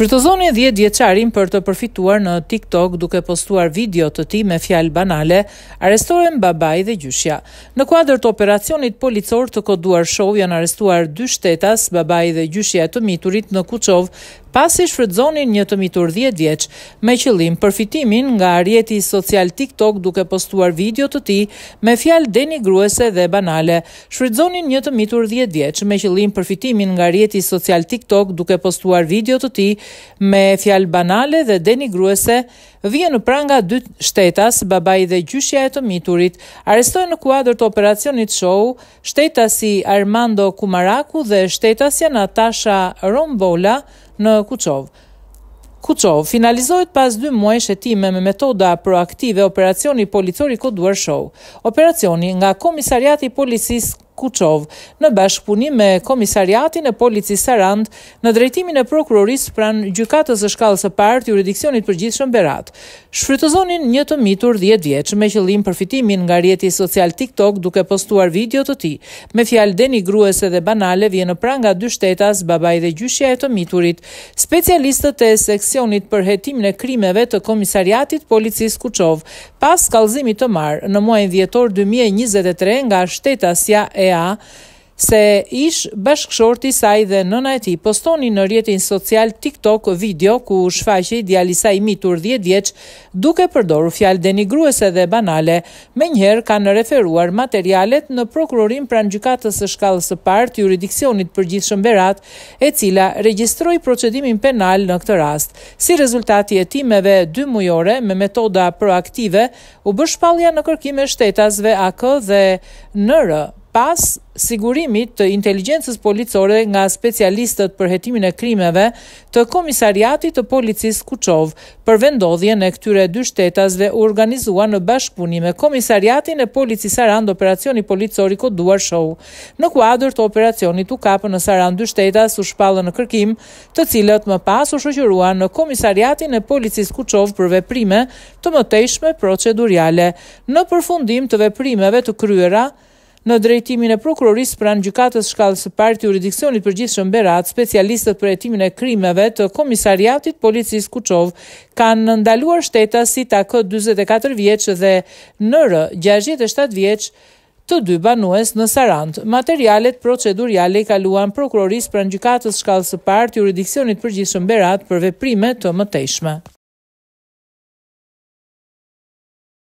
Shfrytëzoni 10 vjeçarin për të përfituar në TikTok duke postuar video të tij me fjalë banale, arrestohen babai dhe gjyshja. Në kuadër të operacionit policor të koduar show janë arrestuar dy shtetas, babai dhe gjyshja e të miturit në Kuçov, pasi shfrytëzonin një të mitur 10 vjeç me qëllim përfitimin nga rrjeti social TikTok duke postuar video të tij me fjalë denigruese dhe banale. Shfrytëzonin një të mitur 10 vjeç me qëllim përfitimin nga rrjeti social TikTok duke postuar video të tij me fjalë banale dhe denigruese. Vje në pranga dy shtetas, babaj dhe gjyshja e të miturit, arestoj në kuadrë të operacionit show, shtetasi Armando Kumaraku dhe shtetasi Natasha Rombola, në Kuçov. Kuçov finalizohet pas 2 muajsh shetime me metoda proaktive operacioni policori koduar show. Operacioni nga komisariati i policisë Kuçov në bashkëpunim me Komisariatin e Policisë Sarand në drejtimin e prokurorisë pranë gjykatës së shkallës së parë të juridiksionit përgjithshëm Berat. Shfrytëzonin një të mitur 10 vjeç me qëllim përfitimin nga rrjeti social TikTok duke postuar video të tij. Me fjalë denigruese dhe banale vjen në pranë dy shtetas, babai dhe gjyshja e të miturit. Specialistët e seksionit për hetimin e krimeve të Komisariatit Policisë Kuçov pas skallëzimit të marr në muajin dhjetor 2023 nga shtetasja e se ish bashkëshorti saj dhe nëna e ti postoni në rjetin social TikTok video ku shfaqi djali saj mitur 10 vjeq duke përdoru fjalë denigruese dhe banale, me njëherë kanë referuar materialet në prokurorim pranë gjykatës së shkallës së partë juridikcionit për gjithë shëmberat, e cila registroj procedimin penal në këtë rast. Si rezultati e timeve 2 mujore me metoda proaktive, u bëshpalja në kërkime shtetasve AK dhe nërë pas sigurimit të inteligjencës policore nga specialistët për hetimin e krimeve të komisariatit të policisë Kuqov për vendodhje në këtyre dy shtetasve organizua në bashkëpunim me komisariatin e policisë Sarand operacioni policori koduar show. Në kuadrë të operacionit u kapë në Sarand dy shtetas u shpallë në kërkim të cilët më pas u shëqyrua në komisariatin e policisë Kuqov për veprime të mëtejshme proceduriale Në përfundim të veprimeve të kryera, Në drejtimin e prokurorisë pranë gjykatës shkallës së parë të jurisdiksionit përgjithshëm Berat, specialistët për hetimin e krimeve të komisariatit të policisë Kuçov kanë ndaluar shtetasit AK 44 vjeç dhe NR 67 vjeç të dy banues në Sarand. Materialet procedurale i kaluan prokurorisë pranë gjykatës shkallës së parë të jurisdiksionit përgjithshëm Berat për veprime të mëtejshme.